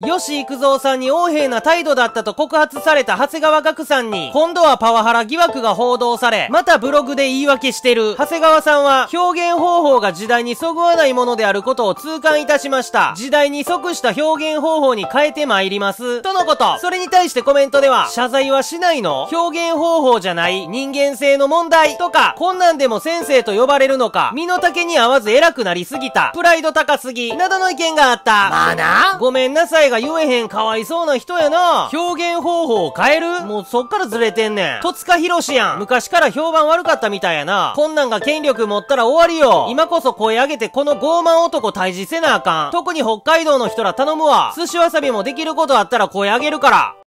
吉幾三さんに横柄な態度だったと告発された長谷川岳さんに、今度はパワハラ疑惑が報道され、またブログで言い訳してる。長谷川さんは、表現方法が時代にそぐわないものであることを痛感いたしました。時代に即した表現方法に変えて参ります。とのこと。それに対してコメントでは、謝罪はしないの表現方法じゃない人間性の問題とか、こんなんでも先生と呼ばれるのか、身の丈に合わず偉くなりすぎた、プライド高すぎ、などの意見があった。まあなごめんなさい。が言えへんかわいそうな人やな。表現方法を変えるもうそっからずれてんねん。戸塚博士やん。昔から評判悪かったみたいやな。こんなんが権力持ったら終わりよ。今こそ声上げてこの傲慢男退治せなあかん。特に北海道の人ら頼むわ。寿司わさびもできることあったら声上げるから。